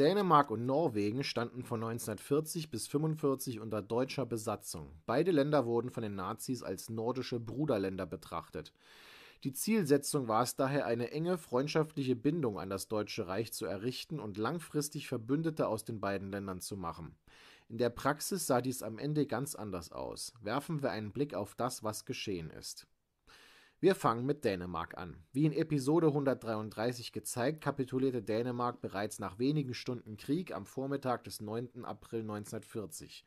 Dänemark und Norwegen standen von 1940 bis 1945 unter deutscher Besatzung. Beide Länder wurden von den Nazis als nordische Bruderländer betrachtet. Die Zielsetzung war es daher, eine enge freundschaftliche Bindung an das Deutsche Reich zu errichten und langfristig Verbündete aus den beiden Ländern zu machen. In der Praxis sah dies am Ende ganz anders aus. Werfen wir einen Blick auf das, was geschehen ist. Wir fangen mit Dänemark an. Wie in Episode 133 gezeigt, kapitulierte Dänemark bereits nach wenigen Stunden Krieg am Vormittag des 9. April 1940.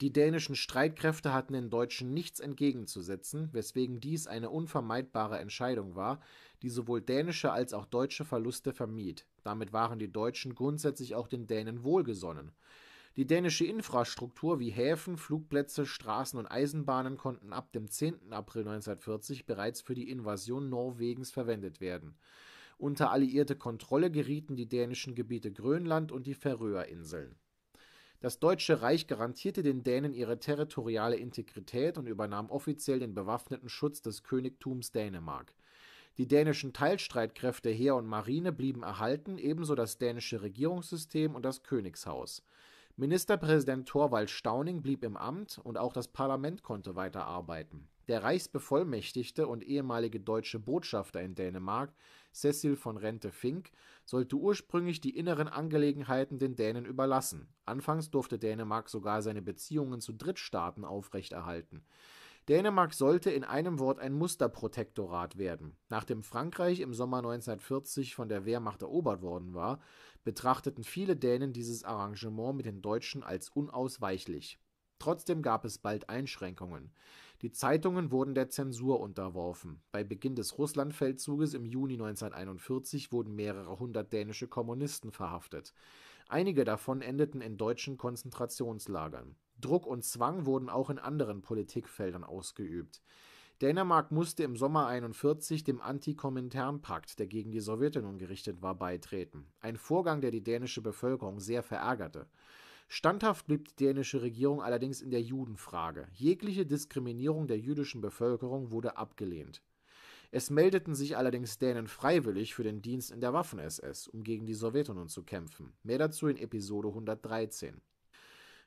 Die dänischen Streitkräfte hatten den Deutschen nichts entgegenzusetzen, weswegen dies eine unvermeidbare Entscheidung war, die sowohl dänische als auch deutsche Verluste vermied. Damit waren die Deutschen grundsätzlich auch den Dänen wohlgesonnen. Die dänische Infrastruktur wie Häfen, Flugplätze, Straßen und Eisenbahnen konnten ab dem 10. April 1940 bereits für die Invasion Norwegens verwendet werden. Unter alliierte Kontrolle gerieten die dänischen Gebiete Grönland und die Färöerinseln. Das Deutsche Reich garantierte den Dänen ihre territoriale Integrität und übernahm offiziell den bewaffneten Schutz des Königtums Dänemark. Die dänischen Teilstreitkräfte Heer und Marine blieben erhalten, ebenso das dänische Regierungssystem und das Königshaus Ministerpräsident Thorvald Stauning blieb im Amt und auch das Parlament konnte weiterarbeiten. Der Reichsbevollmächtigte und ehemalige deutsche Botschafter in Dänemark, Cecil von Rente-Fink, sollte ursprünglich die inneren Angelegenheiten den Dänen überlassen. Anfangs durfte Dänemark sogar seine Beziehungen zu Drittstaaten aufrechterhalten. Dänemark sollte in einem Wort ein Musterprotektorat werden. Nachdem Frankreich im Sommer 1940 von der Wehrmacht erobert worden war, betrachteten viele Dänen dieses Arrangement mit den Deutschen als unausweichlich. Trotzdem gab es bald Einschränkungen. Die Zeitungen wurden der Zensur unterworfen. Bei Beginn des Russlandfeldzuges im Juni 1941 wurden mehrere hundert dänische Kommunisten verhaftet. Einige davon endeten in deutschen Konzentrationslagern. Druck und Zwang wurden auch in anderen Politikfeldern ausgeübt Dänemark musste im Sommer 1941 dem Antikominternpakt, der gegen die Sowjetunion gerichtet war, beitreten, ein Vorgang, der die dänische Bevölkerung sehr verärgerte. Standhaft blieb die dänische Regierung allerdings in der Judenfrage. Jegliche Diskriminierung der jüdischen Bevölkerung wurde abgelehnt. Es meldeten sich allerdings Dänen freiwillig für den Dienst in der Waffen-SS, um gegen die Sowjetunion zu kämpfen. Mehr dazu in Episode 113.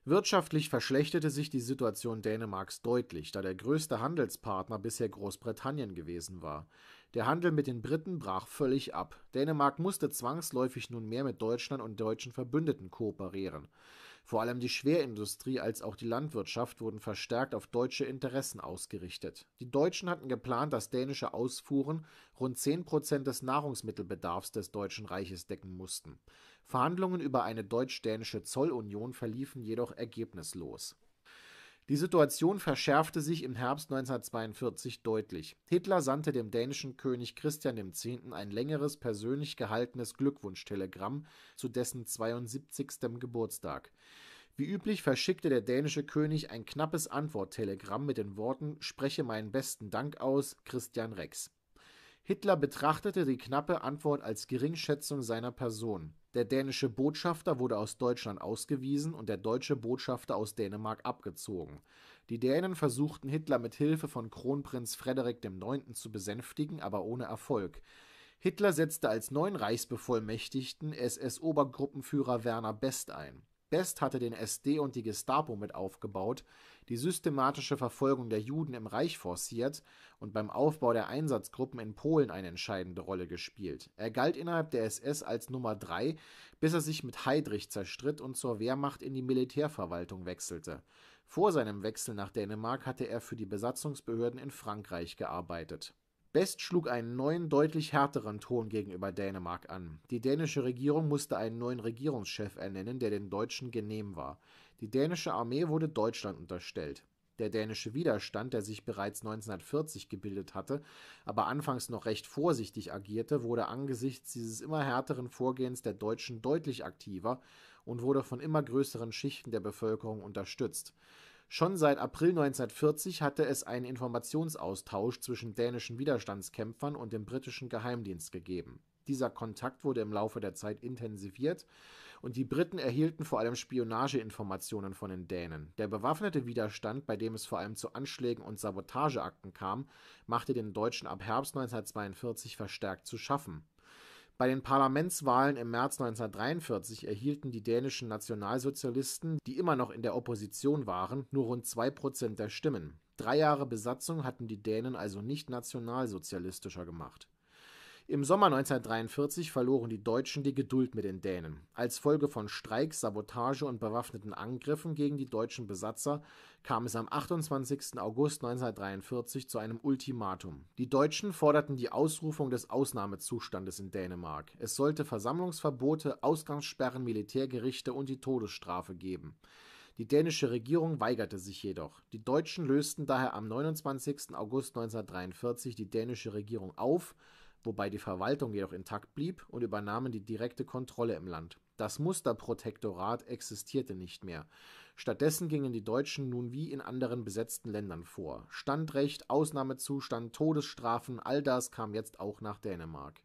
Wirtschaftlich verschlechterte sich die Situation Dänemarks deutlich, da der größte Handelspartner bisher Großbritannien gewesen war. Der Handel mit den Briten brach völlig ab. Dänemark musste zwangsläufig nunmehr mit Deutschland und deutschen Verbündeten kooperieren vor allem die Schwerindustrie als auch die Landwirtschaft wurden verstärkt auf deutsche Interessen ausgerichtet. Die Deutschen hatten geplant, dass dänische Ausfuhren rund 10 Prozent des Nahrungsmittelbedarfs des Deutschen Reiches decken mussten. Verhandlungen über eine deutsch-dänische Zollunion verliefen jedoch ergebnislos die Situation verschärfte sich im Herbst 1942 deutlich. Hitler sandte dem dänischen König Christian X. ein längeres persönlich gehaltenes Glückwunschtelegramm zu dessen 72. Geburtstag. Wie üblich verschickte der dänische König ein knappes Antworttelegramm mit den Worten Spreche meinen besten Dank aus, Christian Rex. Hitler betrachtete die knappe Antwort als Geringschätzung seiner Person. Der dänische Botschafter wurde aus Deutschland ausgewiesen und der deutsche Botschafter aus Dänemark abgezogen. Die Dänen versuchten Hitler mit Hilfe von Kronprinz Frederik IX. zu besänftigen, aber ohne Erfolg. Hitler setzte als neuen Reichsbevollmächtigten SS-Obergruppenführer Werner Best ein Best hatte den SD und die Gestapo mit aufgebaut, die systematische Verfolgung der Juden im Reich forciert und beim Aufbau der Einsatzgruppen in Polen eine entscheidende Rolle gespielt. Er galt innerhalb der SS als Nummer 3, bis er sich mit Heydrich zerstritt und zur Wehrmacht in die Militärverwaltung wechselte. Vor seinem Wechsel nach Dänemark hatte er für die Besatzungsbehörden in Frankreich gearbeitet Best schlug einen neuen, deutlich härteren Ton gegenüber Dänemark an. Die dänische Regierung musste einen neuen Regierungschef ernennen, der den Deutschen genehm war. Die dänische Armee wurde Deutschland unterstellt. Der dänische Widerstand, der sich bereits 1940 gebildet hatte, aber anfangs noch recht vorsichtig agierte, wurde angesichts dieses immer härteren Vorgehens der Deutschen deutlich aktiver und wurde von immer größeren Schichten der Bevölkerung unterstützt. Schon seit April 1940 hatte es einen Informationsaustausch zwischen dänischen Widerstandskämpfern und dem britischen Geheimdienst gegeben. Dieser Kontakt wurde im Laufe der Zeit intensiviert und die Briten erhielten vor allem Spionageinformationen von den Dänen. Der bewaffnete Widerstand, bei dem es vor allem zu Anschlägen und Sabotageakten kam, machte den Deutschen ab Herbst 1942 verstärkt zu schaffen bei den Parlamentswahlen im März 1943 erhielten die dänischen Nationalsozialisten, die immer noch in der Opposition waren, nur rund 2% der Stimmen. Drei Jahre Besatzung hatten die Dänen also nicht nationalsozialistischer gemacht im Sommer 1943 verloren die Deutschen die Geduld mit den Dänen. Als Folge von Streiks, Sabotage und bewaffneten Angriffen gegen die deutschen Besatzer kam es am 28. August 1943 zu einem Ultimatum. Die Deutschen forderten die Ausrufung des Ausnahmezustandes in Dänemark. Es sollte Versammlungsverbote, Ausgangssperren, Militärgerichte und die Todesstrafe geben. Die dänische Regierung weigerte sich jedoch. Die Deutschen lösten daher am 29. August 1943 die dänische Regierung auf wobei die Verwaltung jedoch intakt blieb und übernahmen die direkte Kontrolle im Land. Das Musterprotektorat existierte nicht mehr. Stattdessen gingen die Deutschen nun wie in anderen besetzten Ländern vor. Standrecht, Ausnahmezustand, Todesstrafen, all das kam jetzt auch nach Dänemark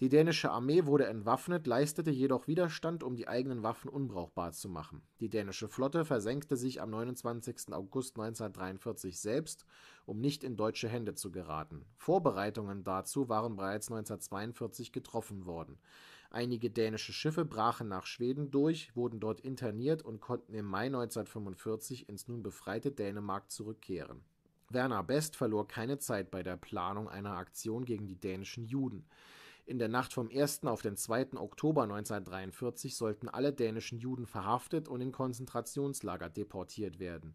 die dänische Armee wurde entwaffnet, leistete jedoch Widerstand, um die eigenen Waffen unbrauchbar zu machen. Die dänische Flotte versenkte sich am 29. August 1943 selbst, um nicht in deutsche Hände zu geraten. Vorbereitungen dazu waren bereits 1942 getroffen worden. Einige dänische Schiffe brachen nach Schweden durch, wurden dort interniert und konnten im Mai 1945 ins nun befreite Dänemark zurückkehren. Werner Best verlor keine Zeit bei der Planung einer Aktion gegen die dänischen Juden. In der Nacht vom 1. auf den 2. Oktober 1943 sollten alle dänischen Juden verhaftet und in Konzentrationslager deportiert werden.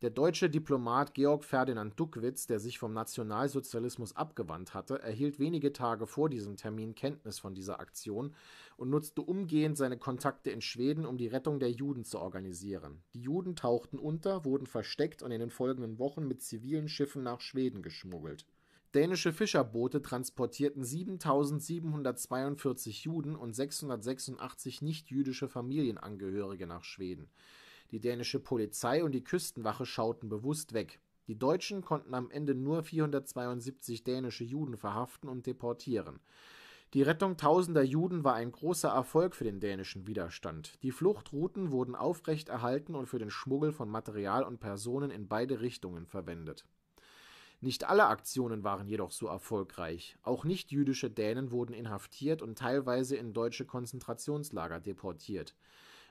Der deutsche Diplomat Georg Ferdinand Duckwitz, der sich vom Nationalsozialismus abgewandt hatte, erhielt wenige Tage vor diesem Termin Kenntnis von dieser Aktion und nutzte umgehend seine Kontakte in Schweden, um die Rettung der Juden zu organisieren. Die Juden tauchten unter, wurden versteckt und in den folgenden Wochen mit zivilen Schiffen nach Schweden geschmuggelt Dänische Fischerboote transportierten 7742 Juden und 686 nichtjüdische Familienangehörige nach Schweden. Die dänische Polizei und die Küstenwache schauten bewusst weg. Die Deutschen konnten am Ende nur 472 dänische Juden verhaften und deportieren. Die Rettung tausender Juden war ein großer Erfolg für den dänischen Widerstand. Die Fluchtrouten wurden aufrechterhalten und für den Schmuggel von Material und Personen in beide Richtungen verwendet nicht alle Aktionen waren jedoch so erfolgreich. Auch nichtjüdische Dänen wurden inhaftiert und teilweise in deutsche Konzentrationslager deportiert.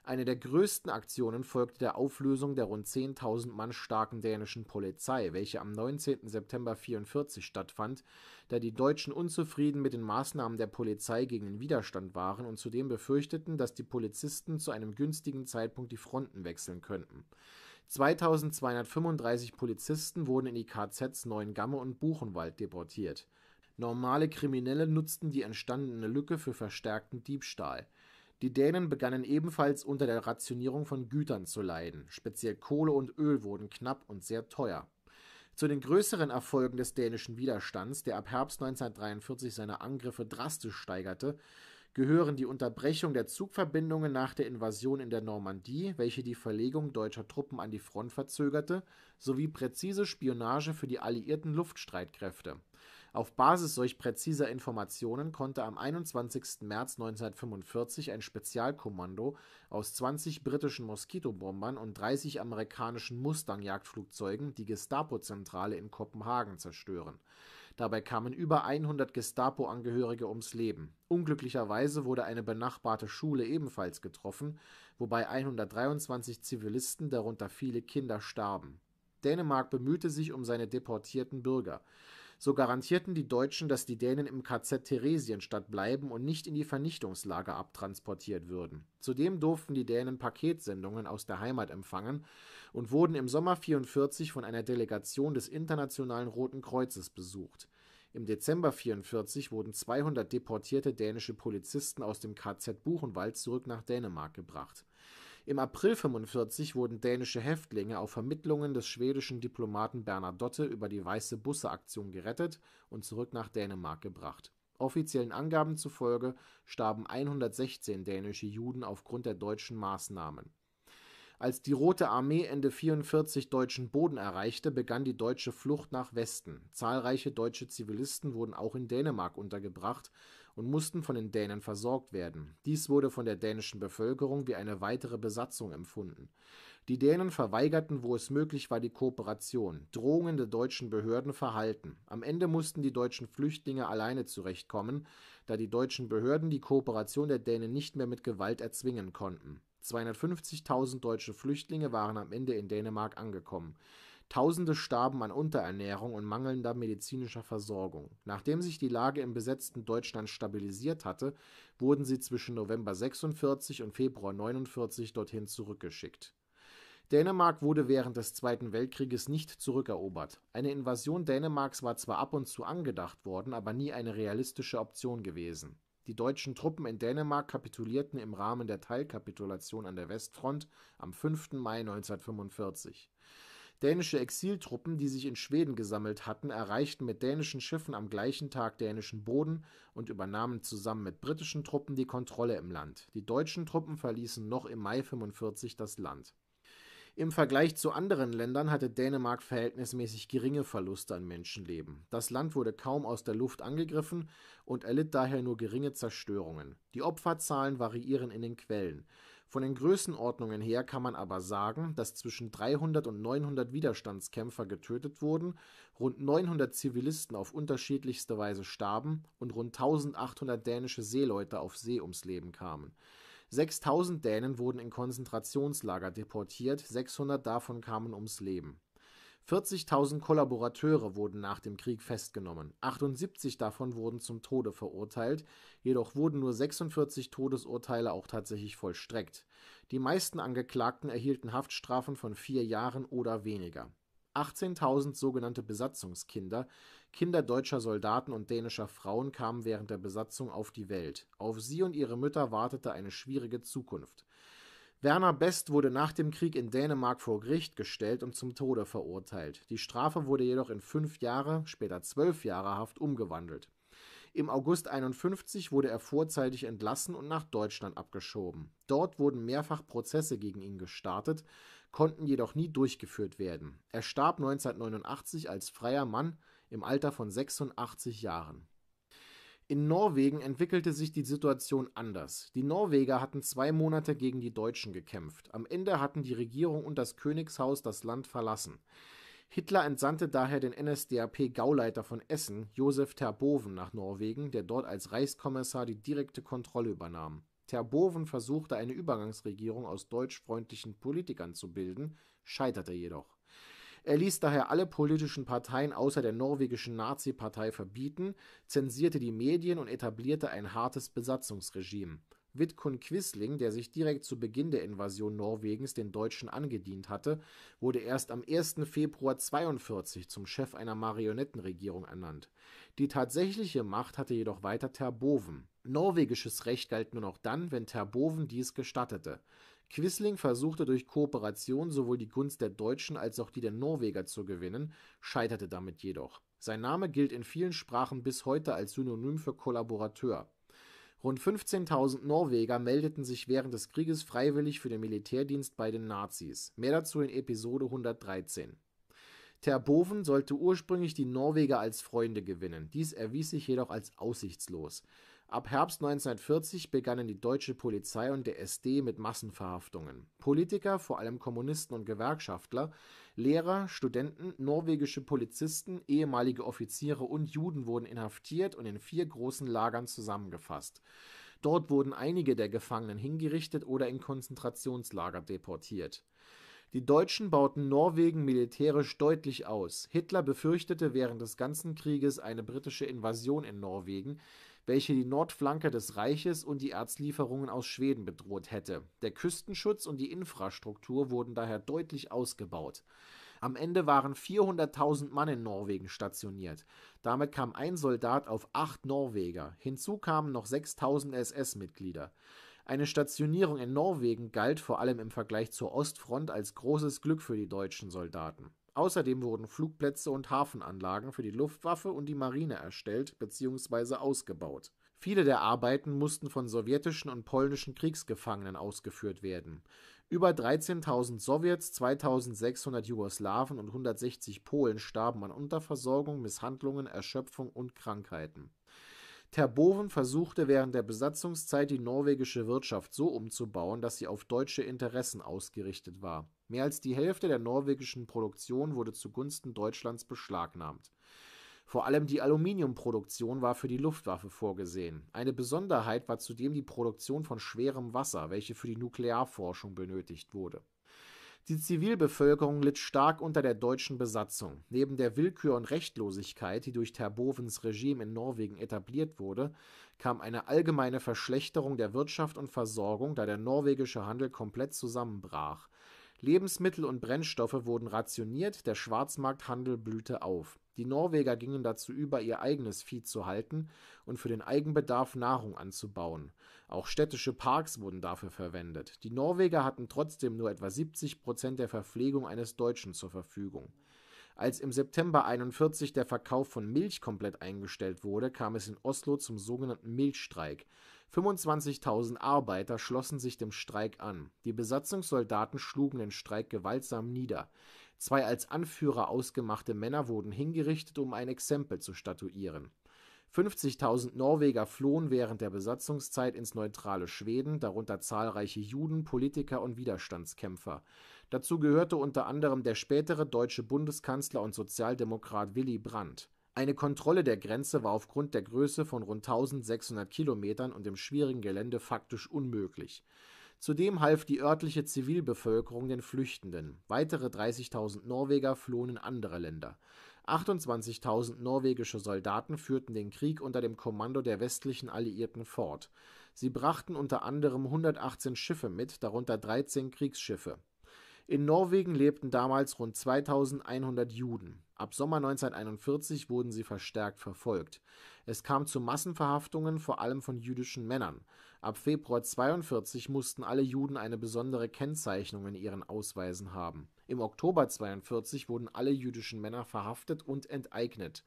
Eine der größten Aktionen folgte der Auflösung der rund 10.000 Mann starken dänischen Polizei, welche am 19. September 1944 stattfand, da die Deutschen unzufrieden mit den Maßnahmen der Polizei gegen den Widerstand waren und zudem befürchteten, dass die Polizisten zu einem günstigen Zeitpunkt die Fronten wechseln könnten. 2235 Polizisten wurden in die KZs Neuengamme und Buchenwald deportiert. Normale Kriminelle nutzten die entstandene Lücke für verstärkten Diebstahl. Die Dänen begannen ebenfalls unter der Rationierung von Gütern zu leiden, speziell Kohle und Öl wurden knapp und sehr teuer. Zu den größeren Erfolgen des dänischen Widerstands, der ab Herbst 1943 seine Angriffe drastisch steigerte, gehören die Unterbrechung der Zugverbindungen nach der Invasion in der Normandie, welche die Verlegung deutscher Truppen an die Front verzögerte, sowie präzise Spionage für die alliierten Luftstreitkräfte. Auf Basis solch präziser Informationen konnte am 21. März 1945 ein Spezialkommando aus 20 britischen Moskitobombern und 30 amerikanischen Mustang-Jagdflugzeugen die Gestapo-Zentrale in Kopenhagen zerstören Dabei kamen über 100 Gestapo-Angehörige ums Leben. Unglücklicherweise wurde eine benachbarte Schule ebenfalls getroffen, wobei 123 Zivilisten, darunter viele Kinder, starben. Dänemark bemühte sich um seine deportierten Bürger. So garantierten die Deutschen, dass die Dänen im KZ Theresienstadt bleiben und nicht in die Vernichtungslager abtransportiert würden. Zudem durften die Dänen Paketsendungen aus der Heimat empfangen und wurden im Sommer 1944 von einer Delegation des Internationalen Roten Kreuzes besucht. Im Dezember 1944 wurden 200 deportierte dänische Polizisten aus dem KZ Buchenwald zurück nach Dänemark gebracht im April 45 wurden dänische Häftlinge auf Vermittlungen des schwedischen Diplomaten Bernadotte über die Weiße Busse-Aktion gerettet und zurück nach Dänemark gebracht. Offiziellen Angaben zufolge starben 116 dänische Juden aufgrund der deutschen Maßnahmen. Als die Rote Armee Ende 44 deutschen Boden erreichte, begann die deutsche Flucht nach Westen. Zahlreiche deutsche Zivilisten wurden auch in Dänemark untergebracht, und mussten von den Dänen versorgt werden. Dies wurde von der dänischen Bevölkerung wie eine weitere Besatzung empfunden. Die Dänen verweigerten, wo es möglich war, die Kooperation. Drohungen der deutschen Behörden verhalten. Am Ende mussten die deutschen Flüchtlinge alleine zurechtkommen, da die deutschen Behörden die Kooperation der Dänen nicht mehr mit Gewalt erzwingen konnten. 250.000 deutsche Flüchtlinge waren am Ende in Dänemark angekommen Tausende starben an Unterernährung und mangelnder medizinischer Versorgung. Nachdem sich die Lage im besetzten Deutschland stabilisiert hatte, wurden sie zwischen November 46 und Februar 49 dorthin zurückgeschickt. Dänemark wurde während des Zweiten Weltkrieges nicht zurückerobert. Eine Invasion Dänemarks war zwar ab und zu angedacht worden, aber nie eine realistische Option gewesen. Die deutschen Truppen in Dänemark kapitulierten im Rahmen der Teilkapitulation an der Westfront am 5. Mai 1945. Dänische Exiltruppen, die sich in Schweden gesammelt hatten, erreichten mit dänischen Schiffen am gleichen Tag dänischen Boden und übernahmen zusammen mit britischen Truppen die Kontrolle im Land. Die deutschen Truppen verließen noch im Mai 45 das Land. Im Vergleich zu anderen Ländern hatte Dänemark verhältnismäßig geringe Verluste an Menschenleben. Das Land wurde kaum aus der Luft angegriffen und erlitt daher nur geringe Zerstörungen. Die Opferzahlen variieren in den Quellen. Von den Größenordnungen her kann man aber sagen, dass zwischen 300 und 900 Widerstandskämpfer getötet wurden, rund 900 Zivilisten auf unterschiedlichste Weise starben und rund 1800 dänische Seeleute auf See ums Leben kamen. 6000 Dänen wurden in Konzentrationslager deportiert, 600 davon kamen ums Leben 40.000 Kollaborateure wurden nach dem Krieg festgenommen, 78 davon wurden zum Tode verurteilt, jedoch wurden nur 46 Todesurteile auch tatsächlich vollstreckt. Die meisten Angeklagten erhielten Haftstrafen von vier Jahren oder weniger. 18.000 sogenannte Besatzungskinder, Kinder deutscher Soldaten und dänischer Frauen kamen während der Besatzung auf die Welt. Auf sie und ihre Mütter wartete eine schwierige Zukunft. Werner Best wurde nach dem Krieg in Dänemark vor Gericht gestellt und zum Tode verurteilt. Die Strafe wurde jedoch in fünf Jahre, später zwölf Jahre Haft umgewandelt. Im August 51 wurde er vorzeitig entlassen und nach Deutschland abgeschoben. Dort wurden mehrfach Prozesse gegen ihn gestartet, konnten jedoch nie durchgeführt werden. Er starb 1989 als freier Mann im Alter von 86 Jahren in Norwegen entwickelte sich die Situation anders. Die Norweger hatten zwei Monate gegen die Deutschen gekämpft. Am Ende hatten die Regierung und das Königshaus das Land verlassen. Hitler entsandte daher den NSDAP-Gauleiter von Essen, Josef Terboven, nach Norwegen, der dort als Reichskommissar die direkte Kontrolle übernahm. Terboven versuchte eine Übergangsregierung aus deutschfreundlichen Politikern zu bilden, scheiterte jedoch er ließ daher alle politischen Parteien außer der norwegischen Nazi-Partei verbieten, zensierte die Medien und etablierte ein hartes Besatzungsregime. Vidkun Quisling, der sich direkt zu Beginn der Invasion Norwegens den Deutschen angedient hatte, wurde erst am 1. Februar 1942 zum Chef einer Marionettenregierung ernannt. Die tatsächliche Macht hatte jedoch weiter Terboven. Norwegisches Recht galt nur noch dann, wenn Terboven dies gestattete. Quisling versuchte durch Kooperation sowohl die Gunst der Deutschen als auch die der Norweger zu gewinnen, scheiterte damit jedoch. Sein Name gilt in vielen Sprachen bis heute als Synonym für Kollaborateur. Rund 15.000 Norweger meldeten sich während des Krieges freiwillig für den Militärdienst bei den Nazis. Mehr dazu in Episode 113. Terboven sollte ursprünglich die Norweger als Freunde gewinnen. Dies erwies sich jedoch als aussichtslos. Ab Herbst 1940 begannen die deutsche Polizei und der SD mit Massenverhaftungen. Politiker, vor allem Kommunisten und Gewerkschaftler, Lehrer, Studenten, norwegische Polizisten, ehemalige Offiziere und Juden wurden inhaftiert und in vier großen Lagern zusammengefasst. Dort wurden einige der Gefangenen hingerichtet oder in Konzentrationslager deportiert. Die Deutschen bauten Norwegen militärisch deutlich aus. Hitler befürchtete während des ganzen Krieges eine britische Invasion in Norwegen, welche die Nordflanke des Reiches und die Erzlieferungen aus Schweden bedroht hätte. Der Küstenschutz und die Infrastruktur wurden daher deutlich ausgebaut. Am Ende waren 400.000 Mann in Norwegen stationiert. Damit kam ein Soldat auf acht Norweger. Hinzu kamen noch 6.000 SS-Mitglieder. Eine Stationierung in Norwegen galt vor allem im Vergleich zur Ostfront als großes Glück für die deutschen Soldaten. Außerdem wurden Flugplätze und Hafenanlagen für die Luftwaffe und die Marine erstellt bzw. ausgebaut. Viele der Arbeiten mussten von sowjetischen und polnischen Kriegsgefangenen ausgeführt werden. Über 13.000 Sowjets, 2.600 Jugoslawen und 160 Polen starben an Unterversorgung, Misshandlungen, Erschöpfung und Krankheiten. Terboven versuchte während der Besatzungszeit die norwegische Wirtschaft so umzubauen, dass sie auf deutsche Interessen ausgerichtet war. Mehr als die Hälfte der norwegischen Produktion wurde zugunsten Deutschlands beschlagnahmt. Vor allem die Aluminiumproduktion war für die Luftwaffe vorgesehen. Eine Besonderheit war zudem die Produktion von schwerem Wasser, welche für die Nuklearforschung benötigt wurde. Die Zivilbevölkerung litt stark unter der deutschen Besatzung. Neben der Willkür und Rechtlosigkeit, die durch Terbovens Regime in Norwegen etabliert wurde, kam eine allgemeine Verschlechterung der Wirtschaft und Versorgung, da der norwegische Handel komplett zusammenbrach. Lebensmittel und Brennstoffe wurden rationiert, der Schwarzmarkthandel blühte auf. Die Norweger gingen dazu über, ihr eigenes Vieh zu halten und für den Eigenbedarf Nahrung anzubauen. Auch städtische Parks wurden dafür verwendet. Die Norweger hatten trotzdem nur etwa 70 Prozent der Verpflegung eines Deutschen zur Verfügung. Als im September 1941 der Verkauf von Milch komplett eingestellt wurde, kam es in Oslo zum sogenannten Milchstreik. 25.000 Arbeiter schlossen sich dem Streik an. Die Besatzungssoldaten schlugen den Streik gewaltsam nieder. Zwei als Anführer ausgemachte Männer wurden hingerichtet, um ein Exempel zu statuieren. 50.000 Norweger flohen während der Besatzungszeit ins neutrale Schweden, darunter zahlreiche Juden, Politiker und Widerstandskämpfer. Dazu gehörte unter anderem der spätere deutsche Bundeskanzler und Sozialdemokrat Willy Brandt eine Kontrolle der Grenze war aufgrund der Größe von rund 1600 Kilometern und dem schwierigen Gelände faktisch unmöglich. Zudem half die örtliche Zivilbevölkerung den Flüchtenden. Weitere 30.000 Norweger flohen in andere Länder. 28.000 norwegische Soldaten führten den Krieg unter dem Kommando der westlichen Alliierten fort. Sie brachten unter anderem 118 Schiffe mit, darunter 13 Kriegsschiffe in Norwegen lebten damals rund 2100 Juden. Ab Sommer 1941 wurden sie verstärkt verfolgt. Es kam zu Massenverhaftungen vor allem von jüdischen Männern. Ab Februar 1942 mussten alle Juden eine besondere Kennzeichnung in ihren Ausweisen haben. Im Oktober 1942 wurden alle jüdischen Männer verhaftet und enteignet.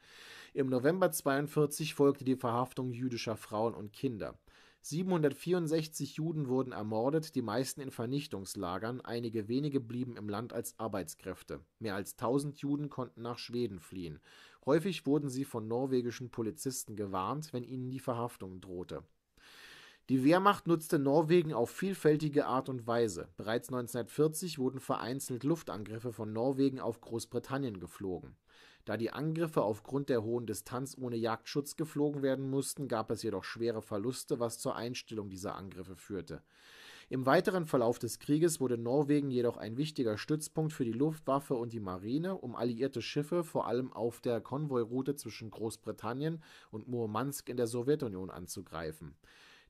Im November 1942 folgte die Verhaftung jüdischer Frauen und Kinder 764 Juden wurden ermordet, die meisten in Vernichtungslagern, einige wenige blieben im Land als Arbeitskräfte. Mehr als 1000 Juden konnten nach Schweden fliehen. Häufig wurden sie von norwegischen Polizisten gewarnt, wenn ihnen die Verhaftung drohte. Die Wehrmacht nutzte Norwegen auf vielfältige Art und Weise. Bereits 1940 wurden vereinzelt Luftangriffe von Norwegen auf Großbritannien geflogen da die Angriffe aufgrund der hohen Distanz ohne Jagdschutz geflogen werden mussten, gab es jedoch schwere Verluste, was zur Einstellung dieser Angriffe führte. Im weiteren Verlauf des Krieges wurde Norwegen jedoch ein wichtiger Stützpunkt für die Luftwaffe und die Marine, um alliierte Schiffe vor allem auf der Konvoiroute zwischen Großbritannien und Murmansk in der Sowjetunion anzugreifen.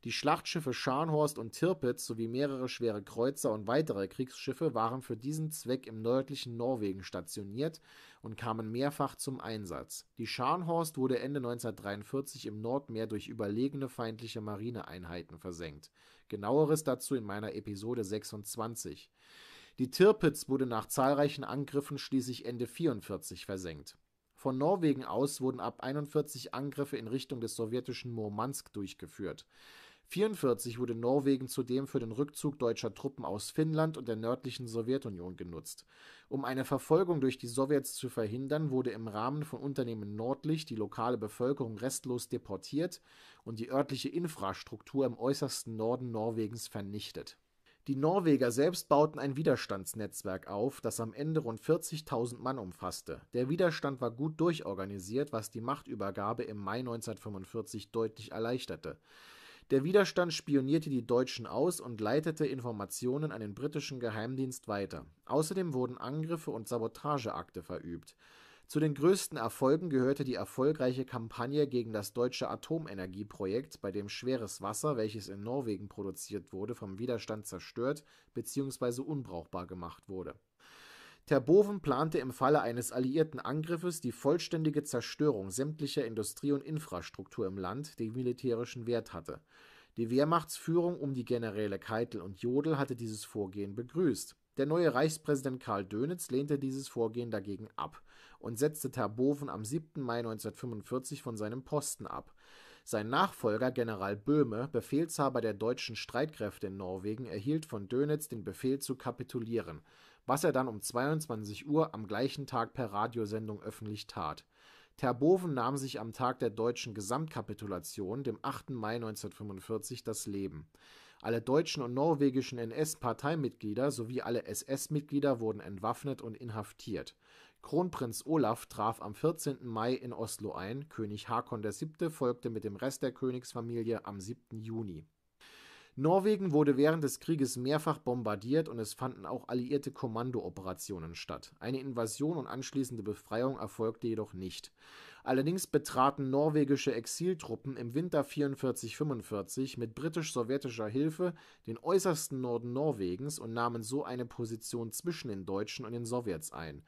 Die Schlachtschiffe Scharnhorst und Tirpitz sowie mehrere schwere Kreuzer und weitere Kriegsschiffe waren für diesen Zweck im nördlichen Norwegen stationiert und kamen mehrfach zum Einsatz. Die Scharnhorst wurde Ende 1943 im Nordmeer durch überlegene feindliche Marineeinheiten versenkt. Genaueres dazu in meiner Episode 26. Die Tirpitz wurde nach zahlreichen Angriffen schließlich Ende 44 versenkt. Von Norwegen aus wurden ab 41 Angriffe in Richtung des sowjetischen Murmansk durchgeführt. 1944 wurde Norwegen zudem für den Rückzug deutscher Truppen aus Finnland und der nördlichen Sowjetunion genutzt. Um eine Verfolgung durch die Sowjets zu verhindern, wurde im Rahmen von Unternehmen Nordlich die lokale Bevölkerung restlos deportiert und die örtliche Infrastruktur im äußersten Norden Norwegens vernichtet. Die Norweger selbst bauten ein Widerstandsnetzwerk auf, das am Ende rund 40.000 Mann umfasste. Der Widerstand war gut durchorganisiert, was die Machtübergabe im Mai 1945 deutlich erleichterte. Der Widerstand spionierte die Deutschen aus und leitete Informationen an den britischen Geheimdienst weiter. Außerdem wurden Angriffe und Sabotageakte verübt. Zu den größten Erfolgen gehörte die erfolgreiche Kampagne gegen das deutsche Atomenergieprojekt, bei dem schweres Wasser, welches in Norwegen produziert wurde, vom Widerstand zerstört bzw. unbrauchbar gemacht wurde Terboven plante im Falle eines alliierten Angriffes die vollständige Zerstörung sämtlicher Industrie und Infrastruktur im Land, die militärischen Wert hatte. Die Wehrmachtsführung um die Generäle Keitel und Jodl hatte dieses Vorgehen begrüßt. Der neue Reichspräsident Karl Dönitz lehnte dieses Vorgehen dagegen ab und setzte Terboven am 7. Mai 1945 von seinem Posten ab. Sein Nachfolger General Böhme, Befehlshaber der deutschen Streitkräfte in Norwegen, erhielt von Dönitz den Befehl zu kapitulieren was er dann um 22 Uhr am gleichen Tag per Radiosendung öffentlich tat. Terboven nahm sich am Tag der deutschen Gesamtkapitulation, dem 8. Mai 1945, das Leben. Alle deutschen und norwegischen NS-Parteimitglieder sowie alle SS-Mitglieder wurden entwaffnet und inhaftiert. Kronprinz Olaf traf am 14. Mai in Oslo ein, König Hakon VII. folgte mit dem Rest der Königsfamilie am 7. Juni Norwegen wurde während des Krieges mehrfach bombardiert und es fanden auch alliierte Kommandooperationen statt. Eine Invasion und anschließende Befreiung erfolgte jedoch nicht. Allerdings betraten norwegische Exiltruppen im Winter 44-45 mit britisch-sowjetischer Hilfe den äußersten Norden Norwegens und nahmen so eine Position zwischen den Deutschen und den Sowjets ein.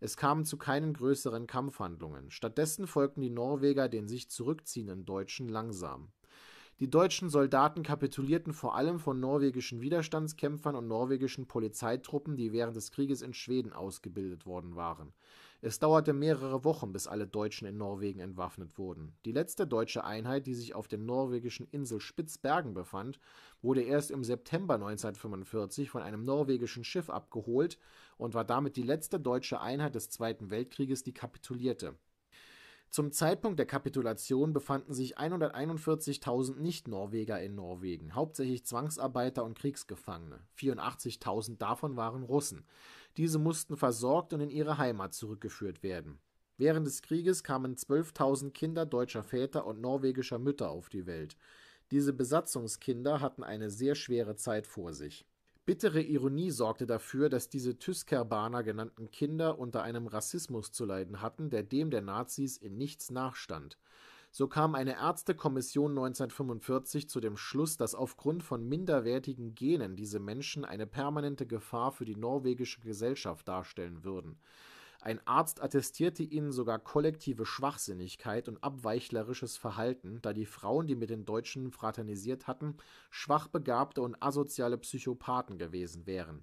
Es kam zu keinen größeren Kampfhandlungen. Stattdessen folgten die Norweger den sich zurückziehenden Deutschen langsam die deutschen Soldaten kapitulierten vor allem von norwegischen Widerstandskämpfern und norwegischen Polizeitruppen, die während des Krieges in Schweden ausgebildet worden waren. Es dauerte mehrere Wochen, bis alle Deutschen in Norwegen entwaffnet wurden. Die letzte deutsche Einheit, die sich auf der norwegischen Insel Spitzbergen befand, wurde erst im September 1945 von einem norwegischen Schiff abgeholt und war damit die letzte deutsche Einheit des Zweiten Weltkrieges, die kapitulierte. Zum Zeitpunkt der Kapitulation befanden sich 141.000 Nicht-Norweger in Norwegen, hauptsächlich Zwangsarbeiter und Kriegsgefangene. 84.000 davon waren Russen. Diese mussten versorgt und in ihre Heimat zurückgeführt werden. Während des Krieges kamen 12.000 Kinder deutscher Väter und norwegischer Mütter auf die Welt. Diese Besatzungskinder hatten eine sehr schwere Zeit vor sich Bittere Ironie sorgte dafür, dass diese Tüskerbaner genannten Kinder unter einem Rassismus zu leiden hatten, der dem der Nazis in nichts nachstand. So kam eine Ärztekommission 1945 zu dem Schluss, dass aufgrund von minderwertigen Genen diese Menschen eine permanente Gefahr für die norwegische Gesellschaft darstellen würden. Ein Arzt attestierte ihnen sogar kollektive Schwachsinnigkeit und abweichlerisches Verhalten, da die Frauen, die mit den Deutschen fraternisiert hatten, schwachbegabte und asoziale Psychopathen gewesen wären.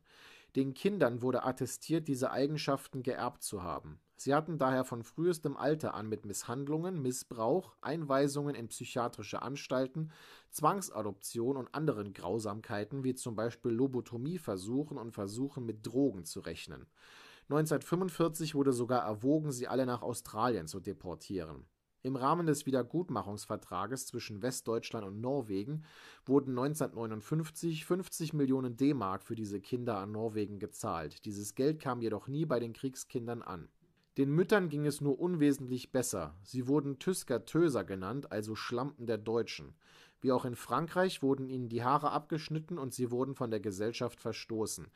Den Kindern wurde attestiert, diese Eigenschaften geerbt zu haben. Sie hatten daher von frühestem Alter an mit Misshandlungen, Missbrauch, Einweisungen in psychiatrische Anstalten, Zwangsadoption und anderen Grausamkeiten wie zum Beispiel Lobotomieversuchen und Versuchen mit Drogen zu rechnen. 1945 wurde sogar erwogen, sie alle nach Australien zu deportieren. Im Rahmen des Wiedergutmachungsvertrages zwischen Westdeutschland und Norwegen wurden 1959 50 Millionen D-Mark für diese Kinder an Norwegen gezahlt. Dieses Geld kam jedoch nie bei den Kriegskindern an. Den Müttern ging es nur unwesentlich besser. Sie wurden Tüsker-Töser genannt, also Schlampen der Deutschen. Wie auch in Frankreich wurden ihnen die Haare abgeschnitten und sie wurden von der Gesellschaft verstoßen.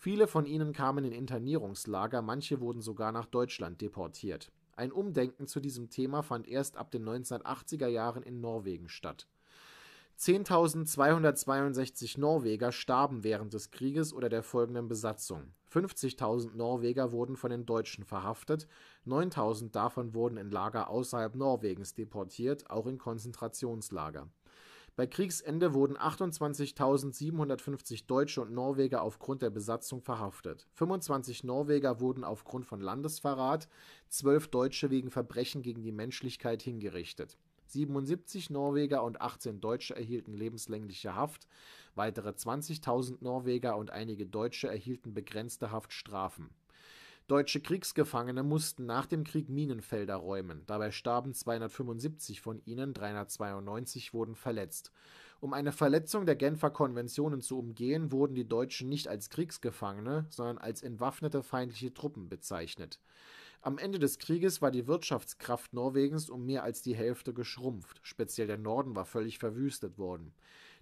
Viele von ihnen kamen in Internierungslager, manche wurden sogar nach Deutschland deportiert. Ein Umdenken zu diesem Thema fand erst ab den 1980er Jahren in Norwegen statt. 10.262 Norweger starben während des Krieges oder der folgenden Besatzung. 50.000 Norweger wurden von den Deutschen verhaftet, 9.000 davon wurden in Lager außerhalb Norwegens deportiert, auch in Konzentrationslager. Bei Kriegsende wurden 28.750 Deutsche und Norweger aufgrund der Besatzung verhaftet. 25 Norweger wurden aufgrund von Landesverrat, 12 Deutsche wegen Verbrechen gegen die Menschlichkeit hingerichtet. 77 Norweger und 18 Deutsche erhielten lebenslängliche Haft, weitere 20.000 Norweger und einige Deutsche erhielten begrenzte Haftstrafen Deutsche Kriegsgefangene mussten nach dem Krieg Minenfelder räumen, dabei starben 275 von ihnen, 392 wurden verletzt. Um eine Verletzung der Genfer Konventionen zu umgehen, wurden die Deutschen nicht als Kriegsgefangene, sondern als entwaffnete feindliche Truppen bezeichnet. Am Ende des Krieges war die Wirtschaftskraft Norwegens um mehr als die Hälfte geschrumpft, speziell der Norden war völlig verwüstet worden.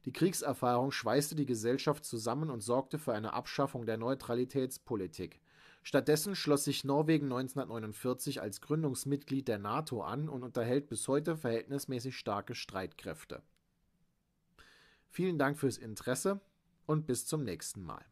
Die Kriegserfahrung schweißte die Gesellschaft zusammen und sorgte für eine Abschaffung der Neutralitätspolitik. Stattdessen schloss sich Norwegen 1949 als Gründungsmitglied der NATO an und unterhält bis heute verhältnismäßig starke Streitkräfte. Vielen Dank fürs Interesse und bis zum nächsten Mal